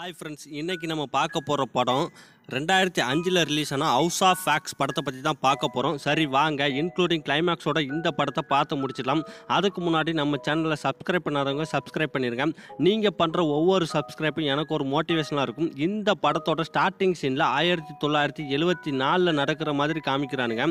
Hi friends இன்றைக்கி நம்ம பார்க்க போகிற படம் ரெண்டாயிரத்தி அஞ்சில் ரிலீஸ் ஆன ஹவுஸ் ஆஃப் ஃபேக்ஸ் படத்தை பற்றி தான் பார்க்க போகிறோம் சரி வாங்க இன்க்ளூடிங் கிளைமேக்ஸோட இந்த படத்தை பார்த்து முடிச்சிடலாம் அதுக்கு முன்னாடி நம்ம சேனலை சப்ஸ்கிரைப் பண்ணாதவங்க சப்ஸ்கிரைப் பண்ணியிருக்கேன் நீங்கள் பண்ணுற ஒவ்வொரு சப்ஸ்கிரைப்பும் எனக்கு ஒரு மோட்டிவேஷனாக இருக்கும் இந்த படத்தோட ஸ்டார்டிங் சீனில் ஆயிரத்தி தொள்ளாயிரத்தி எழுவத்தி நாலில் நடக்கிற மாதிரி காமிக்கிறானுங்க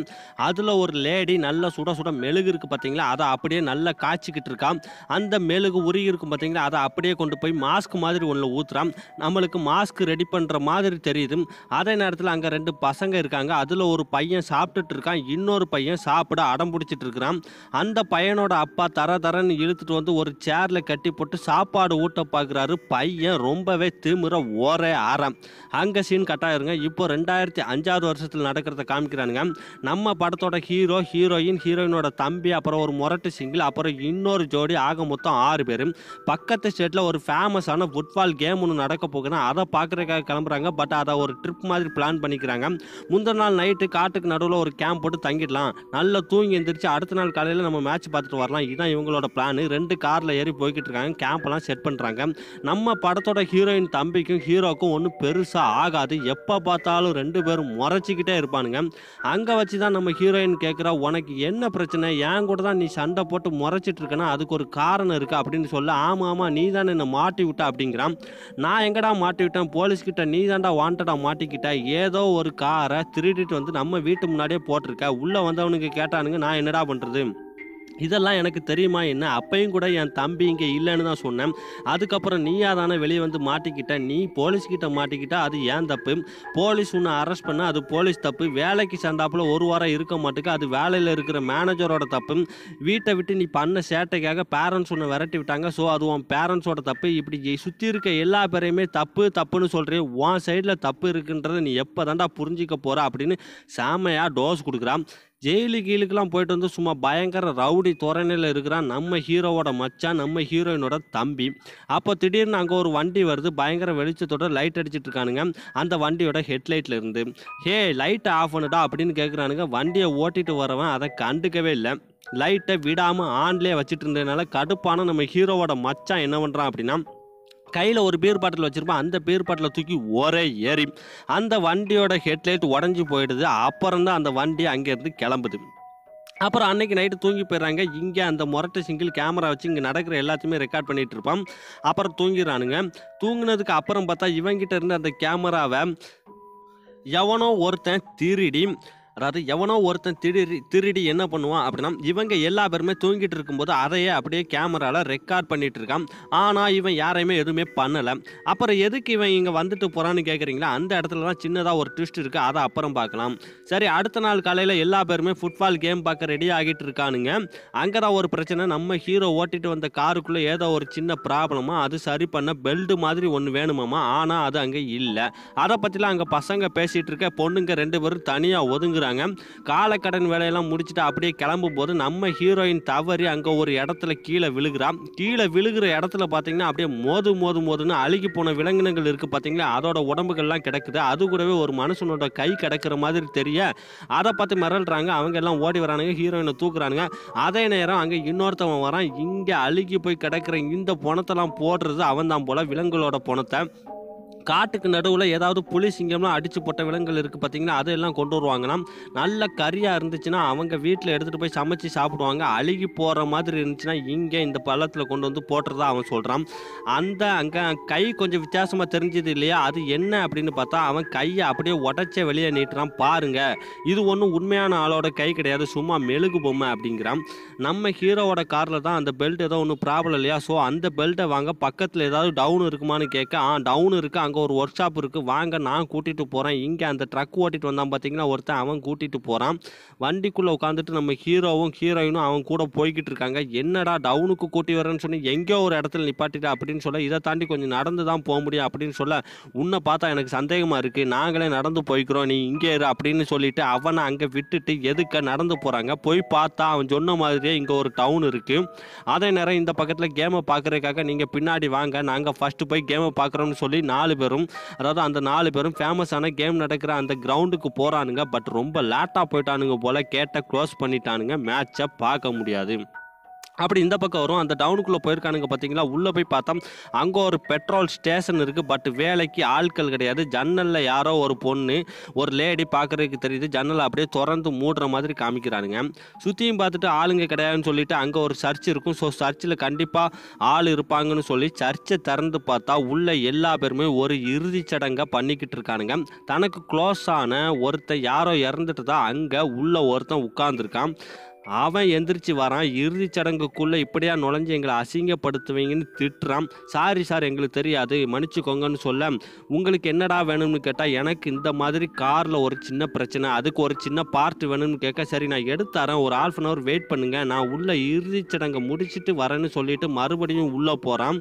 அதில் ஒரு லேடி நல்ல சுட சுட மெழுகு இருக்குது பார்த்தீங்களா அதை அப்படியே நல்லா காய்ச்சிக்கிட்டு இருக்கா அந்த மெழுகு உருகி இருக்கும் பார்த்தீங்களா அதை அப்படியே கொண்டு போய் மாஸ்க் மாதிரி ஒன்று ஊற்றுறான் நம்மளுக்கு மாஸ்க் ரெடி பண்ணுற மாதிரி தெரியுது அதே நேரத்தில் அங்கே ரெண்டு பசங்க இருக்காங்க அதில் ஒரு பையன் சாப்பிட்டுட்டு இருக்கான் இன்னொரு பையன் சாப்பிட அடம் பிடிச்சிட்டு இருக்கிறான் அந்த பையனோட அப்பா தர தரன்னு இழுத்துட்டு வந்து ஒரு சேரில் கட்டி போட்டு சாப்பாடு ஊட்ட பார்க்குறாரு பையன் ரொம்பவே திமுற ஓரே ஆறாம் அங்கே சீன் கட்டாயிருங்க இப்போ ரெண்டாயிரத்தி அஞ்சாறு வருஷத்தில் நடக்கிறத காமிக்கிறானுங்க நம்ம படத்தோட ஹீரோ ஹீரோயின் ஹீரோயினோட தம்பி அப்புறம் ஒரு மொரட்டு சிங்கிள் அப்புறம் இன்னொரு ஜோடி ஆக மொத்தம் ஆறு பேர் பக்கத்து ஸ்டேட்டில் ஒரு ஃபேமஸான ஃபுட்பால் கேம் ஒன்று நடக்க போகுதுன்னா அதை பார்க்குறதுக்காக கிளம்புறாங்க பட் அதை ஒரு ட்ரிப் ட்ரிப் மாதிரி பிளான் பண்ணிக்கிறாங்க முந்தின நாள் நைட்டு காட்டுக்கு நடுவில் ஒரு கேம்ப் போட்டு தங்கிடலாம் நல்லா தூங்கி எந்திரிச்சு அடுத்த நாள் காலையில் நம்ம மேட்ச் பார்த்துட்டு வரலாம் இதுதான் இவங்களோட பிளான் ரெண்டு காரில் ஏறி போய்கிட்டு இருக்காங்க கேம்ப்லாம் செட் பண்ணுறாங்க நம்ம படத்தோட ஹீரோயின் தம்பிக்கும் ஹீரோக்கும் ஒன்றும் பெருசாக ஆகாது எப்போ பார்த்தாலும் ரெண்டு பேரும் முறைச்சிக்கிட்டே இருப்பானுங்க அங்கே வச்சு தான் நம்ம ஹீரோயின் கேட்குறா உனக்கு என்ன பிரச்சனை என் கூட தான் நீ சண்டை போட்டு முறைச்சிட்டு இருக்கனா அதுக்கு ஒரு காரணம் இருக்குது அப்படின்னு சொல்ல ஆமாம் ஆமாம் நீ தான் என்னை மாட்டி விட்டா அப்படிங்கிறான் நான் எங்கடா மாட்டி விட்டேன் போலீஸ்கிட்ட நீ தாண்டா வாண்டடா மாட்டி கிட்ட ஏதோ ஒரு காரை திருடிட்டு வந்து நம்ம வீட்டு முன்னாடியே போட்டிருக்க உள்ளே வந்தவனுக்கு கேட்டானுங்க நான் என்னடா பண்ணுறது இதெல்லாம் எனக்கு தெரியுமா என்ன அப்பையும் கூட என் தம்பி இங்கே இல்லைன்னு தான் சொன்னேன் அதுக்கப்புறம் நீயா தானே வெளியே வந்து மாட்டிக்கிட்ட நீ போலீஸ்கிட்ட மாட்டிக்கிட்ட அது ஏன் தப்பு போலீஸ் உன்னை அரெஸ்ட் பண்ண அது போலீஸ் தப்பு வேலைக்கு சேர்ந்தாப்புல ஒரு வாரம் இருக்க மாட்டுக்கு அது வேலையில் இருக்கிற மேனேஜரோட தப்பு வீட்டை விட்டு நீ பண்ண சேட்டைக்காக பேரண்ட்ஸ் உன்னை விரட்டி விட்டாங்க ஸோ அது உன் பேரண்ட்ஸோட தப்பு இப்படி சுற்றி இருக்க எல்லா பேரையுமே தப்பு தப்புன்னு சொல்கிறேன் உன் சைடில் தப்பு இருக்குன்றதை நீ எப்போ தாண்டா புரிஞ்சிக்க போகிற அப்படின்னு செமையாக டோஸ் கொடுக்குறான் ஜெயிலு கீழுக்கெல்லாம் போயிட்டு வந்து சும்மா பயங்கர ரவுடி தோரணையில் இருக்கிறான் நம்ம ஹீரோவோட மச்சான் நம்ம ஹீரோயினோட தம்பி அப்போ திடீர்னு அங்கே ஒரு வண்டி வருது பயங்கர வெளிச்சத்தோட லைட் அடிச்சுட்டு இருக்கானுங்க அந்த வண்டியோட ஹெட்லைட்டில் இருந்து ஹே லைட்டை ஆஃப் பண்ணுடா அப்படின்னு கேட்குறானுங்க வண்டியை ஓட்டிட்டு வரவன் அதை கண்டுக்கவே இல்லை லைட்டை விடாமல் ஆன்லேயே வச்சுட்டு இருந்ததுனால கடுப்பான நம்ம ஹீரோவோட மச்சான் என்ன பண்ணுறான் அப்படின்னா கையில் ஒரு பீர் பாட்டில் வச்சுருப்பான் அந்த பீர் பாட்டில் தூக்கி ஒரே ஏறி அந்த வண்டியோட ஹெட்லைட் உடஞ்சி போயிடுது அப்புறம் தான் அந்த வண்டி அங்கேருந்து கிளம்புது அப்புறம் அன்னைக்கு நைட்டு தூங்கி போயிடுறாங்க இங்கே அந்த முரட்டை சிங்கிள் கேமரா வச்சு இங்கே நடக்கிற எல்லாத்தையுமே ரெக்கார்ட் பண்ணிகிட்டு இருப்பான் அப்புறம் தூங்கிடுறானுங்க தூங்கினதுக்கு அப்புறம் பார்த்தா இவங்கிட்ட இருந்து அந்த கேமராவை எவனோ ஒருத்தன் திருடி அதாவது எவனோ ஒருத்தன் திருடி திருடி என்ன பண்ணுவான் அப்படின்னா இவங்க எல்லா பேருமே தூங்கிட்டு இருக்கும்போது அதையே அப்படியே கேமராவில் ரெக்கார்ட் பண்ணிட்டு இருக்கான் ஆனால் இவன் யாரையுமே எதுவுமே பண்ணலை அப்புறம் எதுக்கு இவன் இங்கே வந்துட்டு போகிறான்னு கேட்குறீங்களா அந்த இடத்துல தான் சின்னதாக ஒரு ட்விஸ்ட் இருக்குது அதை அப்புறம் பார்க்கலாம் சரி அடுத்த நாள் காலையில் எல்லா பேருமே ஃபுட்பால் கேம் பார்க்க ரெடி ஆகிட்டு இருக்கானுங்க அங்கே தான் ஒரு பிரச்சனை நம்ம ஹீரோ ஓட்டிட்டு வந்த காருக்குள்ளே ஏதோ ஒரு சின்ன ப்ராப்ளமா அது சரி பண்ண பெல்ட் மாதிரி ஒன்று வேணுமாமா ஆனால் அது அங்கே இல்லை அதை பற்றிலாம் அங்கே பசங்க பேசிகிட்டு இருக்க பொண்ணுங்க ரெண்டு பேரும் தனியாக ஒதுங்குறாங்க முடிச்சிட்டாங்க காலக்கடன் வேலையெல்லாம் முடிச்சுட்டு அப்படியே கிளம்பும் போது நம்ம ஹீரோயின் தவறி அங்கே ஒரு இடத்துல கீழே விழுகிறான் கீழே விழுகிற இடத்துல பார்த்தீங்கன்னா அப்படியே மோது மோது மோதுன்னு அழுகி போன விலங்கினங்கள் இருக்குது பார்த்தீங்களா அதோட உடம்புகள்லாம் கிடக்குது அது கூடவே ஒரு மனுஷனோட கை கிடக்கிற மாதிரி தெரிய அதை பார்த்து மிரள்றாங்க அவங்க எல்லாம் ஓடி வரானுங்க ஹீரோயினை தூக்குறானுங்க அதே நேரம் அங்கே இன்னொருத்தவன் வரான் இங்கே அழுகி போய் கிடக்கிற இந்த பணத்தெல்லாம் போடுறது அவன் தான் போல விலங்குகளோட பணத்தை காட்டுக்கு நடுவில் ஏதாவது புலி சிங்கம்லாம் அடித்து போட்ட விலங்குகள் இருக்குது பார்த்திங்கன்னா அதெல்லாம் கொண்டு வருவாங்கன்னா நல்ல கறியாக இருந்துச்சுன்னா அவங்க வீட்டில் எடுத்துகிட்டு போய் சமைச்சு சாப்பிடுவாங்க அழுகி போகிற மாதிரி இருந்துச்சுன்னா இங்கே இந்த பள்ளத்தில் கொண்டு வந்து போட்டுறதா அவன் சொல்கிறான் அந்த அங்கே கை கொஞ்சம் வித்தியாசமாக தெரிஞ்சது இல்லையா அது என்ன அப்படின்னு பார்த்தா அவன் கையை அப்படியே உடச்சே வெளியே நீட்டுறான் பாருங்கள் இது ஒன்றும் உண்மையான ஆளோட கை கிடையாது சும்மா மெழுகு பொம்மை அப்படிங்கிறான் நம்ம ஹீரோவோட காரில் தான் அந்த பெல்ட் ஏதோ ஒன்றும் ப்ராப்ளம் இல்லையா ஸோ அந்த பெல்ட்டை வாங்க பக்கத்தில் ஏதாவது டவுன் இருக்குமான்னு கேட்க ஆ டவுன் இருக்குது அங்கே அங்கே ஒரு ஒர்க் ஷாப் இருக்குது வாங்க நான் கூட்டிகிட்டு போகிறேன் இங்கே அந்த ட்ரக் ஓட்டிகிட்டு வந்தான் பார்த்தீங்கன்னா ஒருத்தன் அவன் கூட்டிகிட்டு போகிறான் வண்டிக்குள்ளே உட்காந்துட்டு நம்ம ஹீரோவும் ஹீரோயினும் அவன் கூட போய்கிட்டு இருக்காங்க என்னடா டவுனுக்கு கூட்டி வரேன்னு சொல்லி எங்கேயோ ஒரு இடத்துல நிப்பாட்டிட்டு அப்படின்னு சொல்ல இதை தாண்டி கொஞ்சம் நடந்து தான் போக முடியும் அப்படின்னு சொல்ல உன்னை பார்த்தா எனக்கு சந்தேகமாக இருக்குது நாங்களே நடந்து போய்க்கிறோம் நீ இங்கே இரு அப்படின்னு சொல்லிட்டு அவனை அங்கே விட்டுட்டு எதுக்க நடந்து போகிறாங்க போய் பார்த்தா அவன் சொன்ன மாதிரியே இங்கே ஒரு டவுன் இருக்குது அதே நேரம் இந்த பக்கத்தில் கேமை பார்க்குறதுக்காக நீங்கள் பின்னாடி வாங்க நாங்கள் ஃபஸ்ட்டு போய் கேமை பார்க்குறோன்னு சொல்லி நாலு பேர் பேரும் அதாவது அந்த நாலு பேரும் ஃபேமஸான கேம் நடக்கிற அந்த கிரவுண்டுக்கு போகிறானுங்க பட் ரொம்ப லேட்டாக போயிட்டானுங்க போல் கேட்ட க்ளோஸ் பண்ணிட்டானுங்க மேட்சை பார்க்க முடியாது அப்படி இந்த பக்கம் வரும் அந்த டவுனுக்குள்ளே போயிருக்கானுங்க பார்த்தீங்களா உள்ளே போய் பார்த்தா அங்கே ஒரு பெட்ரோல் ஸ்டேஷன் இருக்குது பட் வேலைக்கு ஆட்கள் கிடையாது ஜன்னலில் யாரோ ஒரு பொண்ணு ஒரு லேடி பார்க்குறதுக்கு தெரியுது ஜன்னலை அப்படியே திறந்து மூடுற மாதிரி காமிக்கிறானுங்க சுற்றியும் பார்த்துட்டு ஆளுங்க கிடையாதுன்னு சொல்லிட்டு அங்கே ஒரு சர்ச் இருக்கும் ஸோ சர்ச்சில் கண்டிப்பாக ஆள் இருப்பாங்கன்னு சொல்லி சர்ச்சை திறந்து பார்த்தா உள்ள எல்லா பேருமே ஒரு இறுதி சடங்கை பண்ணிக்கிட்டு இருக்கானுங்க தனக்கு க்ளோஸ் ஆன ஒருத்தர் யாரோ இறந்துட்டு தான் அங்கே உள்ள ஒருத்தன் உட்காந்துருக்கான் அவன் எந்திரிச்சு வரான் இறுதி சடங்குக்குள்ளே இப்படியா நுழைஞ்சு எங்களை அசிங்கப்படுத்துவீங்கன்னு திட்டுறான் சாரி சார் எங்களுக்கு தெரியாது மன்னிச்சுக்கோங்கன்னு சொல்ல உங்களுக்கு என்னடா வேணும்னு கேட்டால் எனக்கு இந்த மாதிரி காரில் ஒரு சின்ன பிரச்சனை அதுக்கு ஒரு சின்ன பார்ட் வேணும்னு கேட்க சரி நான் எடுத்தாரேன் ஒரு ஹாஃப் அன் அவர் வெயிட் பண்ணுங்கள் நான் உள்ளே இறுதி சடங்கை முடிச்சுட்டு வரேன்னு சொல்லிட்டு மறுபடியும் உள்ளே போகிறான்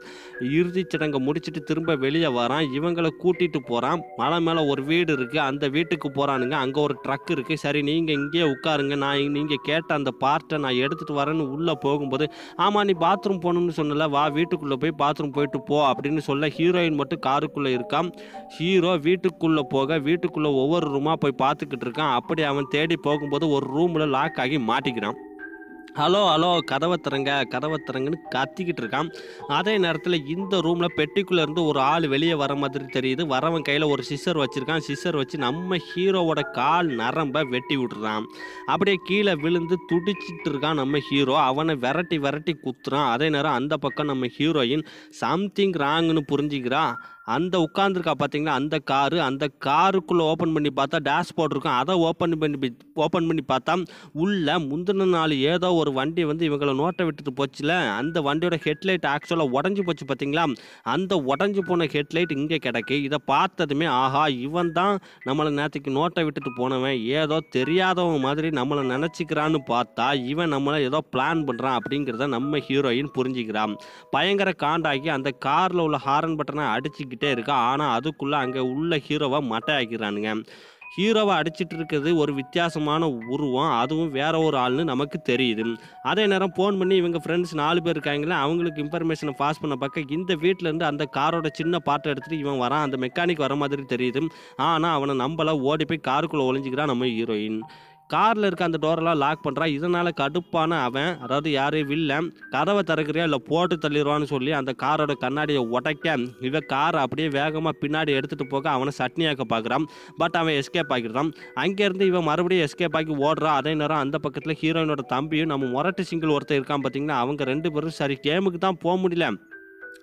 இறுதி சடங்கை முடிச்சுட்டு திரும்ப வெளியே வரான் இவங்களை கூட்டிகிட்டு போகிறான் மலை மேலே ஒரு வீடு இருக்குது அந்த வீட்டுக்கு போகிறானுங்க அங்கே ஒரு ட்ரக் இருக்குது சரி நீங்கள் இங்கேயே உட்காருங்க நான் நீங்கள் கேட்ட அந்த பார்ட்டை நான் எடுத்துகிட்டு வரேன்னு உள்ளே போகும்போது ஆமாம் நீ பாத்ரூம் போகணும்னு சொன்னல வா வீட்டுக்குள்ளே போய் பாத்ரூம் போயிட்டு போ அப்படின்னு சொல்ல ஹீரோயின் மட்டும் காருக்குள்ளே இருக்கான் ஹீரோ வீட்டுக்குள்ளே போக வீட்டுக்குள்ளே ஒவ்வொரு ரூமாக போய் பார்த்துக்கிட்டு இருக்கான் அப்படி அவன் தேடி போகும்போது ஒரு ரூமில் லாக் ஆகி மாட்டிக்கிறான் ஹலோ ஹலோ கதவை திறங்க கதவை திறங்கன்னு கத்திக்கிட்டு இருக்கான் அதே நேரத்தில் இந்த ரூமில் பெட்டிக்குள்ளேருந்து ஒரு ஆள் வெளியே வர மாதிரி தெரியுது வரவன் கையில் ஒரு சிஸ்டர் வச்சுருக்கான் சிஸ்டர் வச்சு நம்ம ஹீரோவோட கால் நரம்பை வெட்டி விட்டுறான் அப்படியே கீழே விழுந்து துடிச்சிட்டு இருக்கான் நம்ம ஹீரோ அவனை விரட்டி விரட்டி குத்துறான் அதே நேரம் அந்த பக்கம் நம்ம ஹீரோயின் சம்திங் ராங்னு புரிஞ்சுக்கிறா அந்த உட்காந்துருக்கா பார்த்தீங்கன்னா அந்த காரு அந்த காருக்குள்ளே ஓப்பன் பண்ணி பார்த்தா டேஷ் இருக்கும் அதை ஓப்பன் பண்ணி ஓப்பன் பண்ணி பார்த்தா உள்ளே முந்தின நாள் ஏதோ ஒரு வண்டி வந்து இவங்களை நோட்டை விட்டுட்டு போச்சுல அந்த வண்டியோட ஹெட்லைட் ஆக்சுவலாக உடஞ்சி போச்சு பார்த்தீங்களா அந்த உடஞ்சி போன ஹெட்லைட் இங்கே கிடக்கு இதை பார்த்ததுமே ஆஹா இவன் தான் நம்மளை நேற்றுக்கு நோட்டை விட்டுட்டு போனவன் ஏதோ தெரியாதவன் மாதிரி நம்மளை நினச்சிக்கிறான்னு பார்த்தா இவன் நம்மளை ஏதோ பிளான் பண்ணுறான் அப்படிங்கிறத நம்ம ஹீரோயின் புரிஞ்சுக்கிறான் பயங்கர காண்டாகி அந்த காரில் உள்ள ஹாரன் பட்டனை அடிச்சுக்கிட்டு போய்கிட்டே இருக்கா ஆனால் அதுக்குள்ளே அங்கே உள்ள ஹீரோவை மட்டை ஆக்கிறானுங்க ஹீரோவை அடிச்சிட்டு இருக்கிறது ஒரு வித்தியாசமான உருவம் அதுவும் வேற ஒரு ஆள்னு நமக்கு தெரியுது அதே நேரம் ஃபோன் பண்ணி இவங்க ஃப்ரெண்ட்ஸ் நாலு பேர் இருக்காங்களே அவங்களுக்கு இன்ஃபர்மேஷனை பாஸ் பண்ண பார்க்க இந்த வீட்டிலேருந்து அந்த காரோட சின்ன பாட்டை எடுத்துகிட்டு இவன் வரான் அந்த மெக்கானிக் வர மாதிரி தெரியுது ஆனால் அவனை நம்மள ஓடி போய் காருக்குள்ளே ஒழிஞ்சிக்கிறான் நம்ம ஹீரோயின் காரில் இருக்க அந்த டோரெல்லாம் லாக் பண்ணுறான் இதனால் கடுப்பான அவன் அதாவது யாரையும் வில்ல கதவை திறக்கிறியா இல்லை போட்டு தள்ளிடுவான்னு சொல்லி அந்த காரோட கண்ணாடியை உடைக்க இவன் காரை அப்படியே வேகமாக பின்னாடி எடுத்துகிட்டு போக அவனை சட்னியாக்க பார்க்குறான் பட் அவன் எஸ்கேப் ஆகிடுறான் அங்கேருந்து இவன் மறுபடியும் எஸ்கேப் ஆகி ஓடுறான் அதே நேரம் அந்த பக்கத்தில் ஹீரோயினோட தம்பியும் நம்ம மொரட்டு சிங்கிள் ஒருத்தர் இருக்கான் பார்த்தீங்கன்னா அவங்க ரெண்டு பேரும் சரி கேமுக்கு தான் போக முடியல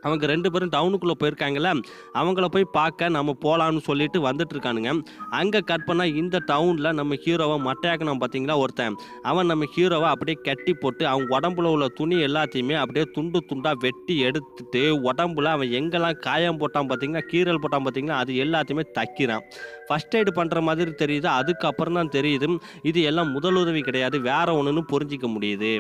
அவங்க ரெண்டு பேரும் டவுனுக்குள்ளே போயிருக்காங்கல்ல அவங்கள போய் பார்க்க நம்ம போகலான்னு சொல்லிட்டு வந்துட்டு இருக்கானுங்க அங்கே கட் பண்ணால் இந்த டவுனில் நம்ம ஹீரோவை மட்டையாக்கணும் பார்த்தீங்களா ஒருத்தன் அவன் நம்ம ஹீரோவை அப்படியே கட்டி போட்டு அவன் உடம்புல உள்ள துணி எல்லாத்தையுமே அப்படியே துண்டு துண்டாக வெட்டி எடுத்துட்டு உடம்புல அவன் எங்கெல்லாம் காயம் போட்டான் பார்த்தீங்கன்னா கீரல் போட்டான் பார்த்தீங்களா அது எல்லாத்தையுமே தைக்கிறான் ஃபஸ்ட் எய்டு பண்ணுற மாதிரி தெரியுது அதுக்கப்புறம் தான் தெரியுது இது எல்லாம் முதலுதவி கிடையாது வேற ஒன்றுன்னு புரிஞ்சிக்க முடியுது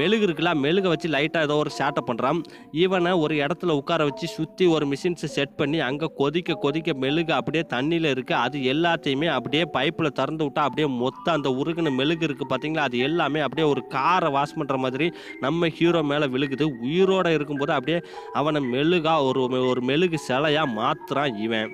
மெழுகு இருக்குல்ல மெழுகை வச்சு லைட்டாக ஏதோ ஒரு சேட்டை பண்ணுறான் இவனை ஒரு இடத்துல உட்கார வச்சு சுற்றி ஒரு மிஷின்ஸை செட் பண்ணி அங்கே கொதிக்க கொதிக்க மெழுகு அப்படியே தண்ணியில் இருக்குது அது எல்லாத்தையுமே அப்படியே பைப்பில் திறந்து விட்டால் அப்படியே மொத்த அந்த உருகின மெழுகு இருக்குது பார்த்தீங்களா அது எல்லாமே அப்படியே ஒரு காரை வாஷ் பண்ணுற மாதிரி நம்ம ஹீரோ மேலே விழுகுது உயிரோடு இருக்கும்போது அப்படியே அவனை மெழுகாக ஒரு ஒரு மெழுகு சிலையாக மாற்றுறான் இவன்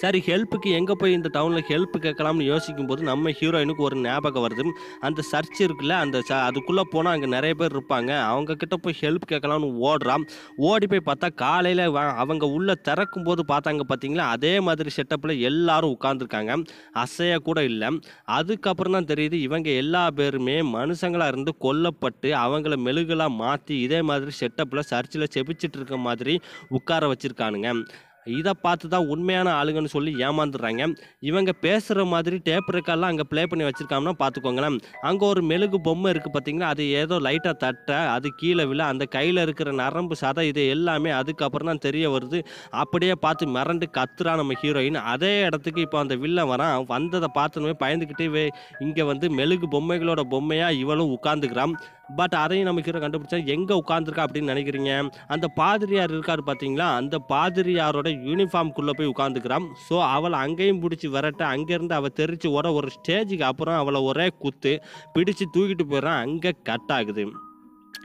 சரி ஹெல்ப்புக்கு எங்கே போய் இந்த டவுனில் ஹெல்ப் கேட்கலாம்னு யோசிக்கும் போது நம்ம ஹீரோயினுக்கு ஒரு ஞாபகம் வருது அந்த சர்ச் இருக்குல்ல அந்த ச அதுக்குள்ளே போனால் அங்கே நிறைய பேர் இருப்பாங்க அவங்க கிட்ட போய் ஹெல்ப் கேட்கலாம்னு ஓடுறான் ஓடி போய் பார்த்தா காலையில் அவங்க உள்ளே திறக்கும் போது பார்த்தாங்க பார்த்தீங்களா அதே மாதிரி செட்டப்பில் எல்லாரும் உட்காந்துருக்காங்க அசையாக கூட இல்லை அதுக்கப்புறம் தான் தெரியுது இவங்க எல்லா பேருமே மனுஷங்களாக இருந்து கொல்லப்பட்டு அவங்கள மெழுகலாக மாற்றி இதே மாதிரி செட்டப்பில் சர்ச்சில் செபிச்சிட்டு இருக்க மாதிரி உட்கார வச்சுருக்கானுங்க இதை பார்த்து தான் உண்மையான ஆளுங்கன்னு சொல்லி ஏமாந்துடுறாங்க இவங்க பேசுகிற மாதிரி டேப் ரெக்கார்டெலாம் அங்கே ப்ளே பண்ணி வச்சுருக்காங்கன்னா பார்த்துக்கோங்களேன் அங்கே ஒரு மெழுகு பொம்மை இருக்குது பார்த்தீங்கன்னா அது ஏதோ லைட்டாக தட்ட அது கீழே விழ அந்த கையில் இருக்கிற நரம்பு சதை இது எல்லாமே அதுக்கப்புறம் தான் தெரிய வருது அப்படியே பார்த்து மிரண்டு கத்துறா நம்ம ஹீரோயின் அதே இடத்துக்கு இப்போ அந்த வில்ல வரான் வந்ததை பார்த்தனுமே பயந்துக்கிட்டே இங்கே வந்து மெழுகு பொம்மைகளோட பொம்மையாக இவளும் உட்காந்துக்கிறான் பட் அதையும் நம்ம ஹீரோ கண்டுபிடிச்சா எங்கே உட்காந்துருக்கா அப்படின்னு நினைக்கிறீங்க அந்த பாதிரியார் இருக்கார் பார்த்தீங்களா அந்த பாதிரியாரோட யூனிஃபார்ம்குள்ளே போய் உட்காந்துக்கிறான் ஸோ அவளை அங்கேயும் பிடிச்சி வரட்ட அங்கேருந்து அவள் தெரிச்சு ஓட ஒரு ஸ்டேஜுக்கு அப்புறம் அவளை ஒரே குத்து பிடிச்சு தூக்கிட்டு போயிடுறான் அங்கே கட் ஆகுது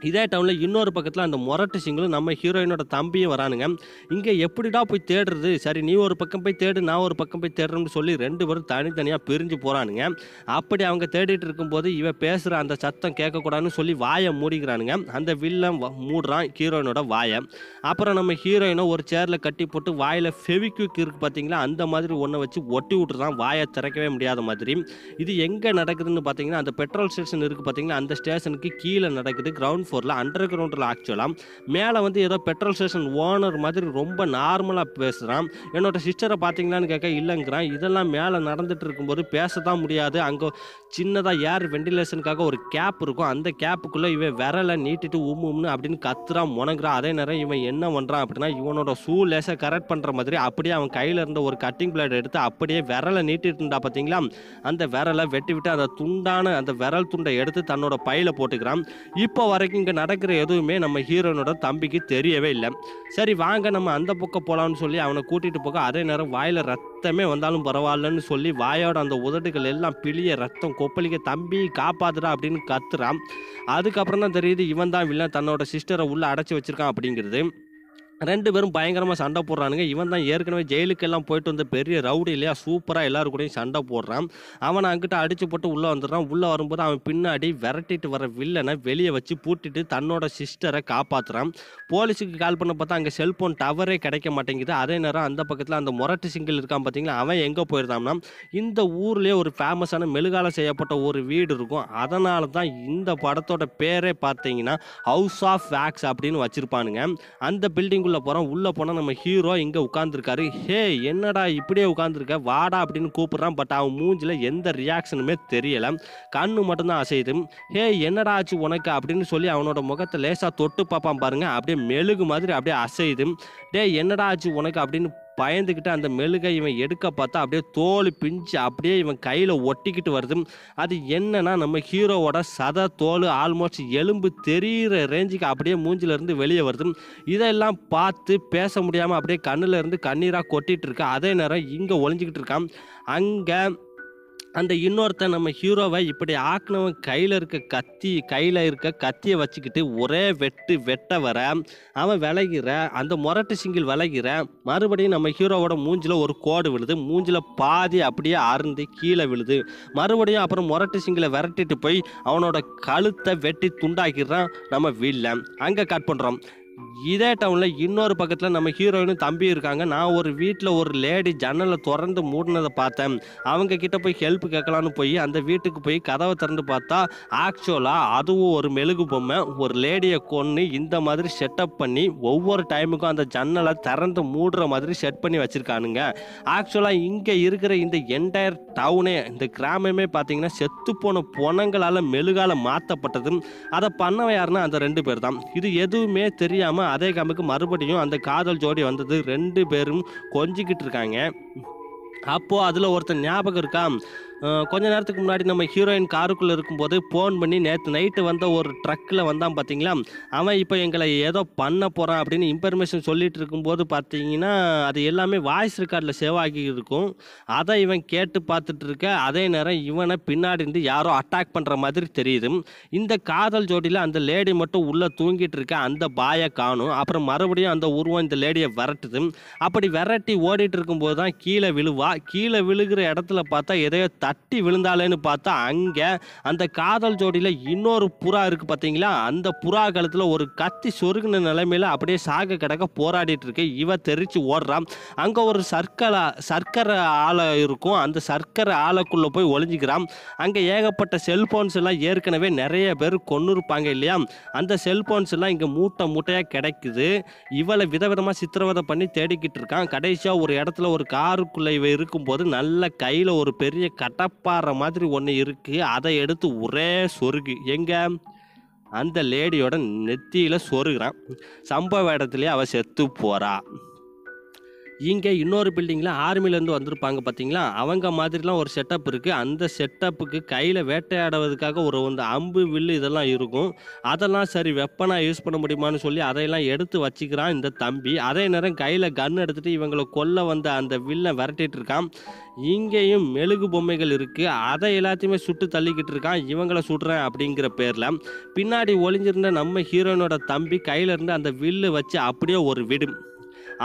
இதே டவுனில் இன்னொரு பக்கத்தில் அந்த மொரட்டு சிங்கிளும் நம்ம ஹீரோயினோட தம்பியும் வரானுங்க இங்கே எப்படிடா போய் தேடுறது சரி நீ ஒரு பக்கம் போய் தேடு நான் ஒரு பக்கம் போய் தேடுறோம்னு சொல்லி ரெண்டு பேரும் தனித்தனியாக பிரிஞ்சு போகிறானுங்க அப்படி அவங்க தேடிட்டு இருக்கும்போது இவன் பேசுகிற அந்த சத்தம் கேட்கக்கூடாதுன்னு சொல்லி வாயை மூடிக்கிறானுங்க அந்த வில்லம் மூடுறான் ஹீரோயினோட வாயை அப்புறம் நம்ம ஹீரோயினை ஒரு சேரில் கட்டி போட்டு வாயில் ஃபெவிக்யூக் இருக்குது பார்த்தீங்களா அந்த மாதிரி ஒன்றை வச்சு ஒட்டி விட்டுறான் வாயை திறக்கவே முடியாத மாதிரி இது எங்கே நடக்குதுன்னு பார்த்தீங்கன்னா அந்த பெட்ரோல் ஸ்டேஷன் இருக்குது பார்த்தீங்கன்னா அந்த ஸ்டேஷனுக்கு கீழே நடக்குது கிரவுண்ட் ஃபோரில் அண்டர் கிரவுண்டில் ஆக்சுவலாக மேலே வந்து ஏதோ பெட்ரோல் ஸ்டேஷன் ஓனர் மாதிரி ரொம்ப நார்மலாக பேசுகிறான் என்னோடய சிஸ்டரை பார்த்தீங்களான்னு கேட்க இல்லைங்கிறான் இதெல்லாம் மேலே நடந்துட்டு இருக்கும்போது பேச தான் முடியாது அங்கே சின்னதாக ஏர் வெண்டிலேஷனுக்காக ஒரு கேப் இருக்கும் அந்த கேப்புக்குள்ளே இவன் விரலை நீட்டிட்டு உம் உம்னு அப்படின்னு கத்துறான் முணங்குறான் அதே நேரம் இவன் என்ன பண்ணுறான் அப்படின்னா இவனோட ஷூ லேசாக கரெக்ட் பண்ணுற மாதிரி அப்படியே அவன் கையில் இருந்த ஒரு கட்டிங் பிளேட் எடுத்து அப்படியே விரலை நீட்டிட்டு இருந்தா பார்த்தீங்களா அந்த விரலை வெட்டி விட்டு அந்த துண்டான அந்த விரல் துண்டை எடுத்து தன்னோட பையில் போட்டுக்கிறான் இப்போ வரைக்கும் இங்கே நடக்கிற எதுவுமே நம்ம ஹீரோனோட தம்பிக்கு தெரியவே இல்லை சரி வாங்க நம்ம அந்த பக்கம் போகலான்னு சொல்லி அவனை கூட்டிகிட்டு போக அதே நேரம் வாயில் ரத்தமே வந்தாலும் பரவாயில்லன்னு சொல்லி வாயோட அந்த உதடுகள் எல்லாம் பிழிய ரத்தம் கொப்பளிக்க தம்பி காப்பாத்துறா அப்படின்னு கத்துறான் அதுக்கப்புறம் தான் தெரியுது இவன் தான் வில்லன் தன்னோட சிஸ்டரை உள்ளே அடைச்சி வச்சுருக்கான் அப்படிங்கிறது ரெண்டு பேரும் பயங்கரமாக சண்டை போடுறானுங்க இவன் தான் ஏற்கனவே ஜெயிலுக்கு எல்லாம் போயிட்டு வந்த பெரிய ரவுடி இல்லையா சூப்பராக எல்லாரும் கூடயும் சண்டை போடுறான் அவனை அங்கிட்ட அடிச்சு போட்டு உள்ளே வந்துடுறான் உள்ளே வரும்போது அவன் பின்னாடி விரட்டிட்டு வர வில்லனை வெளியே வச்சு பூட்டிட்டு தன்னோட சிஸ்டரை காப்பாற்றுறான் போலீஸுக்கு கால் பண்ண பார்த்தா அங்கே செல்ஃபோன் டவரே கிடைக்க மாட்டேங்குது அதே நேரம் அந்த பக்கத்தில் அந்த மொரட்டு சிங்கிள் இருக்கான் பார்த்தீங்களா அவன் எங்கே போயிருந்தான்னா இந்த ஊர்லேயே ஒரு ஃபேமஸான மெழுகால செய்யப்பட்ட ஒரு வீடு இருக்கும் அதனால தான் இந்த படத்தோட பேரே பார்த்தீங்கன்னா ஹவுஸ் ஆஃப் வேக்ஸ் அப்படின்னு வச்சுருப்பானுங்க அந்த பில்டிங் ரூமுக்குள்ளே போகிறோம் உள்ளே போனால் நம்ம ஹீரோ இங்கே உட்காந்துருக்காரு ஹே என்னடா இப்படியே உட்காந்துருக்க வாடா அப்படின்னு கூப்பிட்றான் பட் அவன் மூஞ்சில் எந்த ரியாக்ஷனுமே தெரியலை கண்ணு மட்டும்தான் அசையுது ஹே என்னடா ஆச்சு உனக்கு அப்படின்னு சொல்லி அவனோட முகத்தை லேசாக தொட்டு பார்ப்பான் பாருங்கள் அப்படியே மெழுகு மாதிரி அப்படியே அசையுது டே என்னடா ஆச்சு உனக்கு அப்படின்னு பயந்துக்கிட்டு அந்த மெழுகை இவன் எடுக்க பார்த்தா அப்படியே தோல் பிஞ்சு அப்படியே இவன் கையில் ஒட்டிக்கிட்டு வருது அது என்னன்னா நம்ம ஹீரோவோட சத தோல் ஆல்மோஸ்ட் எலும்பு தெரிகிற ரேஞ்சுக்கு அப்படியே மூஞ்சிலேருந்து வெளியே வருது இதெல்லாம் பார்த்து பேச முடியாமல் அப்படியே கண்ணுலேருந்து கண்ணீராக கொட்டிகிட்டு இருக்கா அதே நேரம் இங்கே ஒளிஞ்சிக்கிட்டு இருக்கான் அங்கே அந்த இன்னொருத்தன் நம்ம ஹீரோவை இப்படி ஆக்கினவன் கையில் இருக்க கத்தி கையில் இருக்க கத்தியை வச்சுக்கிட்டு ஒரே வெட்டு வெட்ட வர அவன் விளைகிற அந்த மொரட்டு சிங்கில் விளைகிற மறுபடியும் நம்ம ஹீரோவோட மூஞ்சில் ஒரு கோடு விழுது மூஞ்சில் பாதி அப்படியே அருந்து கீழே விழுது மறுபடியும் அப்புறம் மொரட்டு சிங்கிளை விரட்டிட்டு போய் அவனோட கழுத்தை வெட்டி துண்டாக்கிடுறான் நம்ம வீட்டில் அங்கே கட் பண்ணுறோம் இதே டவுனில் இன்னொரு பக்கத்தில் நம்ம ஹீரோயினும் தம்பி இருக்காங்க நான் ஒரு வீட்டில் ஒரு லேடி ஜன்னலை திறந்து மூடினதை பார்த்தேன் அவங்க கிட்டே போய் ஹெல்ப் கேட்கலான்னு போய் அந்த வீட்டுக்கு போய் கதவை திறந்து பார்த்தா ஆக்சுவலாக அதுவும் ஒரு மெழுகு பொம்மை ஒரு லேடியை கொன்று இந்த மாதிரி செட்டப் பண்ணி ஒவ்வொரு டைமுக்கும் அந்த ஜன்னலை திறந்து மூடுற மாதிரி செட் பண்ணி வச்சுருக்கானுங்க ஆக்சுவலாக இங்கே இருக்கிற இந்த என்டையர் டவுனே இந்த கிராமமே பார்த்தீங்கன்னா செத்து போன பொணங்களால் மெழுகால் மாற்றப்பட்டதும் அதை பண்ணவ யாருன்னா அந்த ரெண்டு பேர் தான் இது எதுவுமே தெரியாது தெரியாமல் அதே கம்புக்கு மறுபடியும் அந்த காதல் ஜோடி வந்தது ரெண்டு பேரும் கொஞ்சிக்கிட்டு இருக்காங்க அப்போது அதில் ஒருத்தன் ஞாபகம் இருக்கா கொஞ்ச நேரத்துக்கு முன்னாடி நம்ம ஹீரோயின் காருக்குள்ளே இருக்கும்போது ஃபோன் பண்ணி நேற்று நைட்டு வந்த ஒரு ட்ரக்கில் வந்தான் பார்த்தீங்களா அவன் இப்போ எங்களை ஏதோ பண்ண போகிறான் அப்படின்னு இன்ஃபர்மேஷன் சொல்லிட்டு இருக்கும்போது பார்த்தீங்கன்னா அது எல்லாமே வாய்ஸ் ரெக்கார்டில் சேவ் ஆகி இருக்கும் அதை இவன் கேட்டு பார்த்துட்டு இருக்க அதே நேரம் இவனை பின்னாடி இருந்து யாரோ அட்டாக் பண்ணுற மாதிரி தெரியுது இந்த காதல் ஜோடியில் அந்த லேடி மட்டும் உள்ளே தூங்கிட்டு இருக்க அந்த பாயை காணும் அப்புறம் மறுபடியும் அந்த உருவம் இந்த லேடியை விரட்டுது அப்படி விரட்டி ஓடிட்டு இருக்கும்போது தான் கீழே விழுவா கீழே விழுகிற இடத்துல பார்த்தா எதையோ தட்டி விழுந்தாலேன்னு பார்த்தா அங்கே அந்த காதல் ஜோடியில் இன்னொரு புறா இருக்குது பார்த்தீங்களா அந்த புறா காலத்தில் ஒரு கத்தி சொருகின நிலைமையில் அப்படியே சாக கிடக்க போராடிட்டு இருக்கு இவ தெரிச்சு ஓடுறான் அங்கே ஒரு சர்க்கரை சர்க்கரை ஆலை இருக்கும் அந்த சர்க்கரை ஆலைக்குள்ளே போய் ஒளிஞ்சிக்கிறான் அங்கே ஏகப்பட்ட செல்ஃபோன்ஸ் எல்லாம் ஏற்கனவே நிறைய பேர் கொண்டு இருப்பாங்க இல்லையா அந்த செல்ஃபோன்ஸ் எல்லாம் இங்கே மூட்டை மூட்டையாக கிடைக்குது இவளை விதவிதமாக சித்திரவதை பண்ணி தேடிக்கிட்டு இருக்கான் கடைசியாக ஒரு இடத்துல ஒரு காருக்குள்ளே இவ இருக்கும்போது நல்ல கையில் ஒரு பெரிய கட் மட்டப்பாறை மாதிரி ஒன்று இருக்குது அதை எடுத்து ஒரே சொருகு எங்கே அந்த லேடியோட நெத்தியில் சொருகிறான் சம்பவ இடத்துலையே அவள் செத்து போகிறான் இங்கே இன்னொரு பில்டிங்கில் ஆர்மிலேருந்து வந்திருப்பாங்க பார்த்தீங்களா அவங்க மாதிரிலாம் ஒரு செட்டப் இருக்குது அந்த செட்டப்புக்கு கையில் வேட்டையாடுவதுக்காக ஒரு வந்து அம்பு வில்லு இதெல்லாம் இருக்கும் அதெல்லாம் சரி வெப்பனாக யூஸ் பண்ண முடியுமான்னு சொல்லி அதையெல்லாம் எடுத்து வச்சுக்கிறான் இந்த தம்பி அதே நேரம் கையில் கன் எடுத்துகிட்டு இவங்களை கொல்ல வந்த அந்த வில்லை விரட்டிகிட்டு இருக்கான் இங்கேயும் மெழுகு பொம்மைகள் இருக்குது அதை எல்லாத்தையுமே சுட்டு தள்ளிக்கிட்டு இருக்கான் இவங்களை சுடுறேன் அப்படிங்கிற பேரில் பின்னாடி ஒளிஞ்சிருந்த நம்ம ஹீரோயினோட தம்பி கையிலேருந்து அந்த வில்லு வச்சு அப்படியே ஒரு விடும்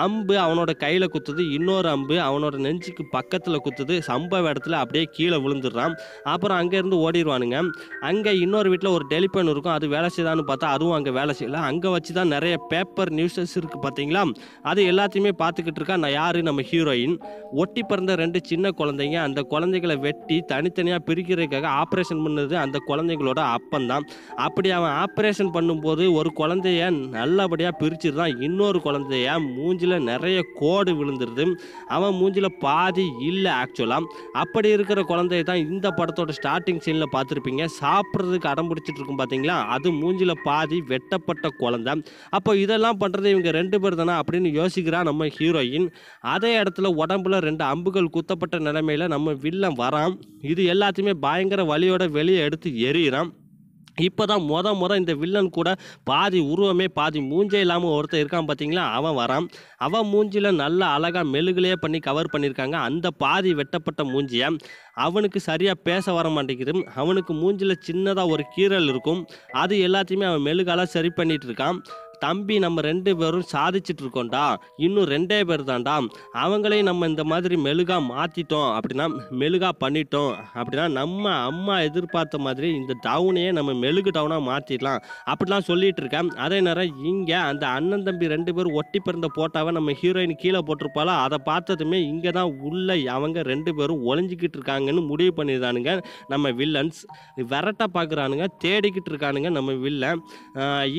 அம்பு அவனோட கையில் குத்துது இன்னொரு அம்பு அவனோட நெஞ்சுக்கு பக்கத்தில் குத்துது சம்பவ இடத்துல அப்படியே கீழே விழுந்துடுறான் அப்புறம் அங்கேருந்து ஓடிடுவானுங்க அங்கே இன்னொரு வீட்டில் ஒரு டெலிபேன் இருக்கும் அது வேலை செய்தான்னு பார்த்தா அதுவும் அங்கே வேலை செய்யலை அங்கே வச்சு தான் நிறைய பேப்பர் நியூஸஸ் இருக்குது பார்த்தீங்களா அது எல்லாத்தையுமே பார்த்துக்கிட்டு இருக்கா நான் யார் நம்ம ஹீரோயின் ஒட்டி பிறந்த ரெண்டு சின்ன குழந்தைங்க அந்த குழந்தைகளை வெட்டி தனித்தனியாக பிரிக்கிறதுக்காக ஆப்ரேஷன் பண்ணது அந்த குழந்தைங்களோட அப்பந்தான் அப்படி அவன் ஆப்ரேஷன் பண்ணும்போது ஒரு குழந்தைய நல்லபடியாக பிரிச்சிருந்தான் இன்னொரு குழந்தைய மூஞ்சி மூஞ்சில் நிறைய கோடு விழுந்துருது அவன் மூஞ்சில் பாதி இல்லை ஆக்சுவலாக அப்படி இருக்கிற குழந்தைய தான் இந்த படத்தோட ஸ்டார்டிங் சீனில் பார்த்துருப்பீங்க சாப்பிட்றதுக்கு அடம் பிடிச்சிட்டு இருக்கும் பார்த்தீங்களா அது மூஞ்சில் பாதி வெட்டப்பட்ட குழந்தை அப்போ இதெல்லாம் பண்ணுறது இவங்க ரெண்டு பேர் தானே அப்படின்னு யோசிக்கிறா நம்ம ஹீரோயின் அதே இடத்துல உடம்புல ரெண்டு அம்புகள் குத்தப்பட்ட நிலைமையில் நம்ம வில்லன் வரான் இது எல்லாத்தையுமே பயங்கர வழியோட வெளியே எடுத்து எரியிறான் இப்போ தான் மொத மொதல் இந்த வில்லன் கூட பாதி உருவமே பாதி மூஞ்சே இல்லாமல் ஒருத்தர் இருக்கான் பார்த்தீங்களா அவன் வரான் அவன் மூஞ்சியில் நல்லா அழகாக மெழுகுலையே பண்ணி கவர் பண்ணியிருக்காங்க அந்த பாதி வெட்டப்பட்ட மூஞ்சியை அவனுக்கு சரியாக பேச வர மாட்டேங்குது அவனுக்கு மூஞ்சியில் சின்னதாக ஒரு கீரல் இருக்கும் அது எல்லாத்தையுமே அவன் மெழுகால சரி பண்ணிகிட்டு இருக்கான் தம்பி நம்ம ரெண்டு பேரும் சாதிச்சுட்டு இருக்கோம்டா இன்னும் ரெண்டே பேர் தான்டா அவங்களையும் நம்ம இந்த மாதிரி மெழுகா மாற்றிட்டோம் அப்படின்னா மெழுகா பண்ணிட்டோம் அப்படின்னா நம்ம அம்மா எதிர்பார்த்த மாதிரி இந்த டவுனையே நம்ம மெழுகு டவுனாக மாற்றிடலாம் அப்படிலாம் சொல்லிட்டு இருக்கேன் அதே நேரம் இங்கே அந்த அண்ணன் தம்பி ரெண்டு பேரும் ஒட்டி பிறந்த போட்டாவை நம்ம ஹீரோயின் கீழே போட்டிருப்பால அதை பார்த்ததுமே இங்கே தான் உள்ள அவங்க ரெண்டு பேரும் ஒளிஞ்சிக்கிட்டு இருக்காங்கன்னு முடிவு பண்ணிடுறானுங்க நம்ம வில்லன்ஸ் விரட்ட பார்க்குறானுங்க தேடிக்கிட்டு இருக்கானுங்க நம்ம வில்லன்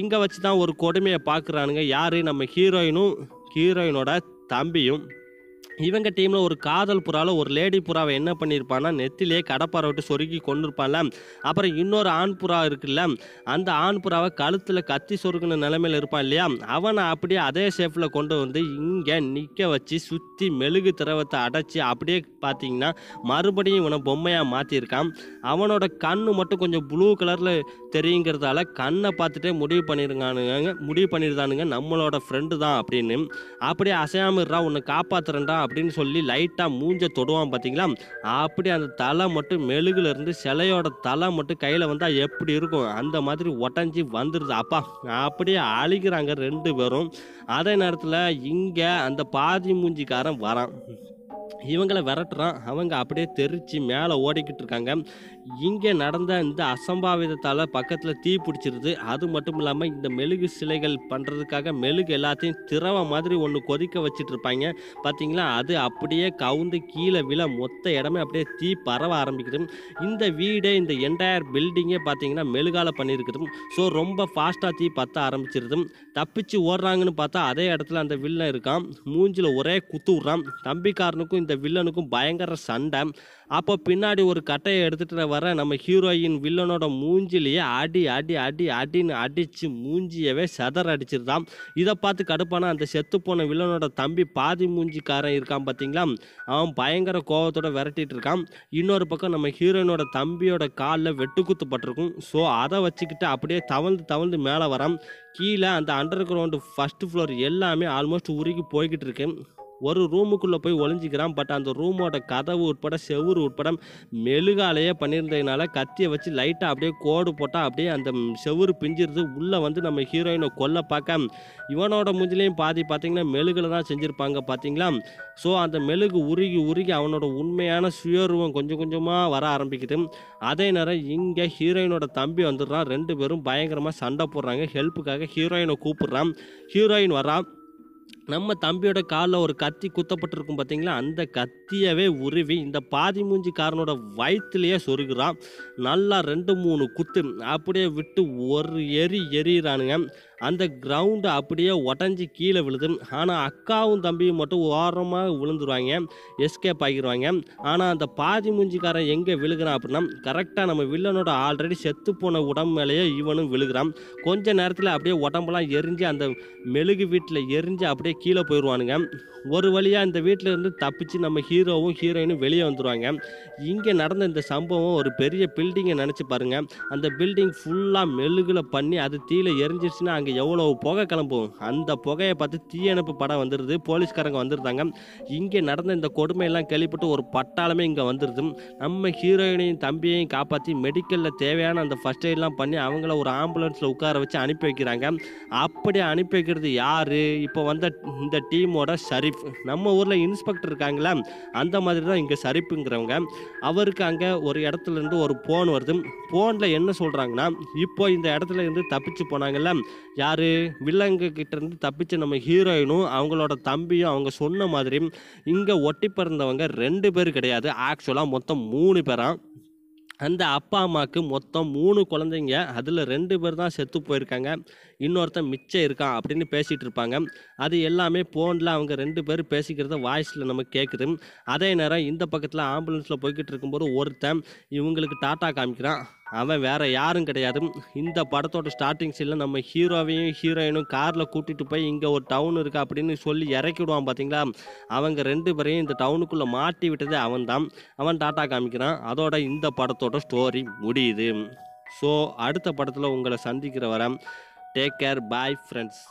இங்கே வச்சு தான் ஒரு கொடுமை பொண்ணையை பார்க்குறானுங்க யார் நம்ம ஹீரோயினும் ஹீரோயினோட தம்பியும் இவங்க டீமில் ஒரு காதல் புறாவில் ஒரு லேடி புறாவை என்ன பண்ணியிருப்பான்னா நெத்திலே கடப்பாறை விட்டு சொருக்கி கொண்டிருப்பான்ல அப்புறம் இன்னொரு ஆண் புறா இருக்குல்ல அந்த ஆண் புறாவை கழுத்தில் கத்தி சொருக்குன நிலைமையில் இருப்பான் இல்லையா அவனை அப்படியே அதே ஷேப்பில் கொண்டு வந்து இங்கே நிற்க வச்சு சுற்றி மெழுகு திரவத்தை அடைச்சி அப்படியே பார்த்தீங்கன்னா மறுபடியும் இவனை பொம்மையாக மாற்றியிருக்கான் அவனோட கண்ணு மட்டும் கொஞ்சம் ப்ளூ கலரில் தெரியுங்கிறதால கண்ணை பார்த்துட்டே முடிவு பண்ணியிருக்கானுங்க முடிவு பண்ணியிருந்தானுங்க நம்மளோட ஃப்ரெண்டு தான் அப்படின்னு அப்படியே அசையாமல் இருறா உன்னை காப்பாற்றுறேன்டா அப்படின்னு சொல்லி லைட்டாக மூஞ்ச தொடுவான் பார்த்தீங்களா அப்படி அந்த தலை மட்டும் இருந்து சிலையோட தலை மட்டும் கையில் வந்தால் எப்படி இருக்கும் அந்த மாதிரி ஒட்டஞ்சி வந்துடுது அப்பா அப்படியே அழிக்கிறாங்க ரெண்டு பேரும் அதே நேரத்தில் இங்கே அந்த பாதி மூஞ்சிக்காரன் வரான் இவங்களை விரட்டுறான் அவங்க அப்படியே தெரிச்சு மேலே ஓடிக்கிட்டு இருக்காங்க இங்கே நடந்த இந்த அசம்பாவிதத்தால் பக்கத்தில் தீ பிடிச்சிருது அது மட்டும் இல்லாமல் இந்த மெழுகு சிலைகள் பண்ணுறதுக்காக மெழுகு எல்லாத்தையும் திரவ மாதிரி ஒன்று கொதிக்க வச்சுட்டு இருப்பாங்க பார்த்தீங்களா அது அப்படியே கவுந்து கீழே விழ மொத்த இடமே அப்படியே தீ பரவ ஆரம்பிக்குது இந்த வீடே இந்த என்டையர் பில்டிங்கே பார்த்தீங்கன்னா மெழுகால பண்ணியிருக்குது ஸோ ரொம்ப ஃபாஸ்ட்டாக தீ பற்ற ஆரம்பிச்சிருது தப்பிச்சு ஓடுறாங்கன்னு பார்த்தா அதே இடத்துல அந்த வில்லன் இருக்கான் மூஞ்சில் ஒரே குத்து விட்றான் தம்பிக்காரனுக்கும் இந்த வில்லனுக்கும் பயங்கர சண்டை அப்போ பின்னாடி ஒரு கட்டையை எடுத்துகிட்டு வர நம்ம ஹீரோயின் வில்லனோட மூஞ்சிலேயே அடி அடி அடி அடின்னு அடித்து மூஞ்சியவே செதற அடிச்சிருந்தான் இதை பார்த்து கடுப்பான அந்த செத்து போன வில்லனோட தம்பி பாதி மூஞ்சிக்காரன் இருக்கான் பார்த்தீங்களா அவன் பயங்கர கோபத்தோட விரட்டிட்டு இருக்கான் இன்னொரு பக்கம் நம்ம ஹீரோயினோட தம்பியோட காலில் வெட்டுக்குத்துப்பட்டிருக்கும் ஸோ அதை வச்சுக்கிட்டு அப்படியே தவழ்ந்து தவழ்ந்து மேலே வரான் கீழே அந்த அண்டர் கிரவுண்டு ஃபஸ்ட்டு ஃப்ளோர் எல்லாமே ஆல்மோஸ்ட் உருகி போய்கிட்டு இருக்கு ஒரு ரூமுக்குள்ளே போய் ஒளிஞ்சிக்கிறான் பட் அந்த ரூமோட கதவு உட்பட செவுறு உட்பட மெழுகாலையே பண்ணியிருந்ததுனால கத்தியை வச்சு லைட்டாக அப்படியே கோடு போட்டால் அப்படியே அந்த செவுறு பிஞ்சிருது உள்ளே வந்து நம்ம ஹீரோயினை கொல்ல பார்க்க இவனோட மூஞ்சிலையும் பாதி பார்த்தீங்கன்னா மெழுகில் தான் செஞ்சுருப்பாங்க பார்த்தீங்களா ஸோ அந்த மெழுகு உருகி உருகி அவனோட உண்மையான சுயருவம் கொஞ்சம் கொஞ்சமாக வர ஆரம்பிக்குது அதே நேரம் இங்கே ஹீரோயினோட தம்பி வந்துடுறான் ரெண்டு பேரும் பயங்கரமாக சண்டை போடுறாங்க ஹெல்ப்புக்காக ஹீரோயினை கூப்பிடுறான் ஹீரோயின் வரான் நம்ம தம்பியோட காலில் ஒரு கத்தி குத்தப்பட்டிருக்கும் பார்த்தீங்களா அந்த கத்தியவே உருவி இந்த பாதி மூஞ்சி காரனோட வயிற்றுலேயே சொருகிறான் நல்லா ரெண்டு மூணு குத்து அப்படியே விட்டு ஒரு எரி எரியிறானுங்க அந்த கிரவுண்டு அப்படியே உடஞ்சி கீழே விழுது ஆனால் அக்காவும் தம்பியும் மட்டும் ஓரமாக விழுந்துருவாங்க எஸ்கேப் ஆகிடுவாங்க ஆனால் அந்த பாதி மூஞ்சிக்காரன் எங்கே விழுகிறான் அப்படின்னா கரெக்டாக நம்ம வில்லனோட ஆல்ரெடி செத்து போன உடம்பு மேலேயே இவனும் விழுகிறான் கொஞ்ச நேரத்தில் அப்படியே உடம்புலாம் எரிஞ்சு அந்த மெழுகு வீட்டில் எரிஞ்சு அப்படியே கீழே போயிடுவானுங்க ஒரு வழியாக இந்த வீட்டில் இருந்து தப்பிச்சு நம்ம ஹீரோவும் ஹீரோயினும் வெளியே வந்துடுவாங்க இங்கே நடந்த இந்த சம்பவம் ஒரு பெரிய பில்டிங்கை நினச்சி பாருங்கள் அந்த பில்டிங் ஃபுல்லாக மெழுகில் பண்ணி அது தீயில எரிஞ்சிருச்சுன்னா அங்கே எவ்வளோ புகை கிளம்பும் அந்த புகையை பார்த்து தீயணைப்பு படம் வந்துடுது போலீஸ்காரங்க வந்துருந்தாங்க இங்கே நடந்த இந்த கொடுமையெல்லாம் கேள்விப்பட்டு ஒரு பட்டாளமே இங்கே வந்துடுது நம்ம ஹீரோயினையும் தம்பியையும் காப்பாற்றி மெடிக்கலில் தேவையான அந்த ஃபஸ்ட் எய்ட்லாம் பண்ணி அவங்கள ஒரு ஆம்புலன்ஸில் உட்கார வச்சு அனுப்பி வைக்கிறாங்க அப்படி அனுப்பி வைக்கிறது யார் இப்போ வந்த இந்த டீமோட ஷரீஃப் நம்ம ஊரில் இன்ஸ்பெக்டர் இருக்காங்களே அந்த மாதிரி தான் இங்கே ஷரீஃபுங்கிறவங்க அவருக்கு அங்கே ஒரு இடத்துலேருந்து ஒரு ஃபோன் வருது ஃபோனில் என்ன சொல்கிறாங்கன்னா இப்போ இந்த இடத்துல இருந்து தப்பிச்சு போனாங்கல்ல யார் வில்லங்கு கிட்டேருந்து தப்பிச்ச நம்ம ஹீரோயினும் அவங்களோட தம்பியும் அவங்க சொன்ன மாதிரி இங்கே ஒட்டி பிறந்தவங்க ரெண்டு பேர் கிடையாது ஆக்சுவலாக மொத்தம் மூணு பேரான் அந்த அப்பா அம்மாவுக்கு மொத்தம் மூணு குழந்தைங்க அதில் ரெண்டு பேர் தான் செத்து போயிருக்காங்க இன்னொருத்தன் மிச்சம் இருக்கான் அப்படின்னு பேசிகிட்டு இருப்பாங்க அது எல்லாமே ஃபோனில் அவங்க ரெண்டு பேர் பேசிக்கிறத வாய்ஸில் நமக்கு கேட்குது அதே நேரம் இந்த பக்கத்தில் ஆம்புலன்ஸில் போய்கிட்டு இருக்கும்போது ஒருத்தன் இவங்களுக்கு டாட்டா காமிக்கிறான் அவன் வேறு யாரும் கிடையாது இந்த படத்தோட ஸ்டார்டிங் சீனில் நம்ம ஹீரோவையும் ஹீரோயினும் காரில் கூட்டிகிட்டு போய் இங்கே ஒரு டவுன் இருக்குது அப்படின்னு சொல்லி இறக்கி விடுவான் பார்த்தீங்களா அவங்க ரெண்டு பேரையும் இந்த டவுனுக்குள்ளே மாட்டி விட்டதே அவன் தான் அவன் டாட்டா காமிக்கிறான் அதோட இந்த படத்தோட ஸ்டோரி முடியுது ஸோ அடுத்த படத்தில் உங்களை சந்திக்கிற வர Take care. Bye, friends.